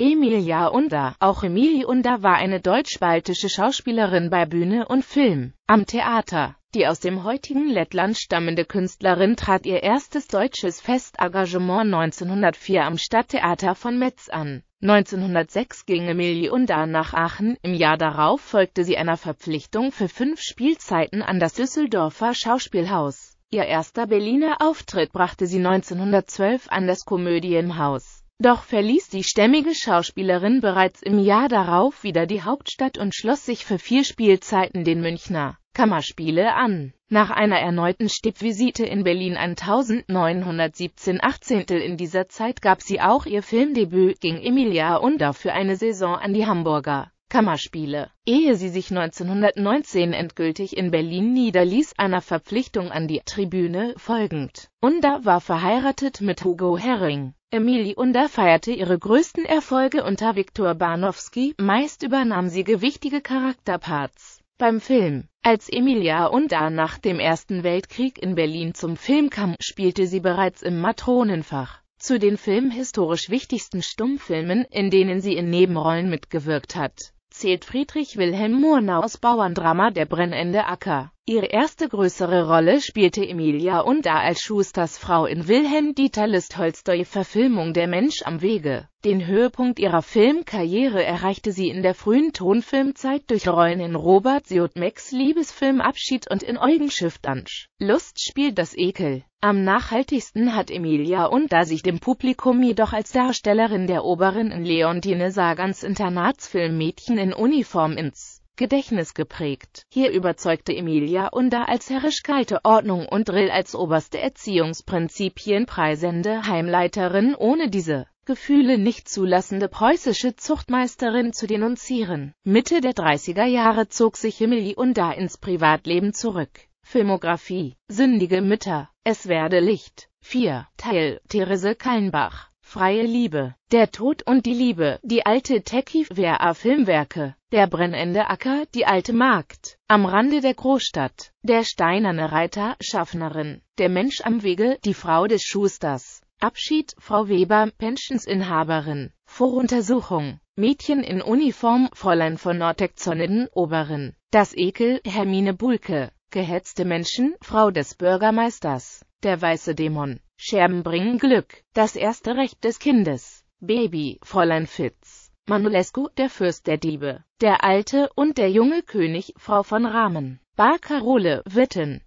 Emilia Under, auch Emilie Under war eine deutsch-baltische Schauspielerin bei Bühne und Film. Am Theater, die aus dem heutigen Lettland stammende Künstlerin trat ihr erstes deutsches Festengagement 1904 am Stadttheater von Metz an. 1906 ging Emilie Unda nach Aachen, im Jahr darauf folgte sie einer Verpflichtung für fünf Spielzeiten an das Düsseldorfer Schauspielhaus. Ihr erster Berliner Auftritt brachte sie 1912 an das Komödienhaus. Doch verließ die stämmige Schauspielerin bereits im Jahr darauf wieder die Hauptstadt und schloss sich für vier Spielzeiten den Münchner Kammerspiele an. Nach einer erneuten Stippvisite in Berlin 1917 18. in dieser Zeit gab sie auch ihr Filmdebüt, gegen Emilia Under für eine Saison an die Hamburger Kammerspiele. Ehe sie sich 1919 endgültig in Berlin niederließ, einer Verpflichtung an die Tribüne folgend. Unda war verheiratet mit Hugo Herring. Emily Under feierte ihre größten Erfolge unter Viktor Barnowski, meist übernahm sie gewichtige Charakterparts. Beim Film, als Emilia Under nach dem Ersten Weltkrieg in Berlin zum Film kam, spielte sie bereits im Matronenfach. Zu den filmhistorisch wichtigsten Stummfilmen, in denen sie in Nebenrollen mitgewirkt hat, zählt Friedrich Wilhelm Murnau's Bauerndrama Der brennende Acker. Ihre erste größere Rolle spielte Emilia und da als Schusters Frau in Wilhelm Dieter List Holstoi-Verfilmung Der Mensch am Wege. Den Höhepunkt ihrer Filmkarriere erreichte sie in der frühen Tonfilmzeit durch Rollen in Robert Siodmecks Liebesfilm Abschied und in Eugen Schifftansch. Lust spielt das Ekel. Am nachhaltigsten hat Emilia und da sich dem Publikum jedoch als Darstellerin der Oberin in Leontine Sagans Internatsfilm Mädchen in Uniform ins Gedächtnis geprägt. Hier überzeugte Emilia Unda als herrisch-kalte Ordnung und Drill als oberste Erziehungsprinzipien preisende Heimleiterin ohne diese Gefühle nicht zulassende preußische Zuchtmeisterin zu denunzieren. Mitte der 30er Jahre zog sich Emilie Unda ins Privatleben zurück. Filmografie Sündige Mütter Es werde Licht 4 Teil Therese Kallenbach Freie Liebe Der Tod und die Liebe Die alte techie wer a Filmwerke der brennende Acker, die alte Markt, am Rande der Großstadt, der steinerne Reiter, Schaffnerin, der Mensch am Wege, die Frau des Schusters, Abschied, Frau Weber, Pensionsinhaberin, Voruntersuchung, Mädchen in Uniform, Fräulein von Nordeck-Zonneden, Oberin, das Ekel, Hermine Bulke, gehetzte Menschen, Frau des Bürgermeisters, der weiße Dämon, Scherben bringen Glück, das erste Recht des Kindes, Baby, Fräulein Fitz. Manulescu, der Fürst der Diebe, der alte und der junge König, Frau von Rahmen, Barcarole, Witten,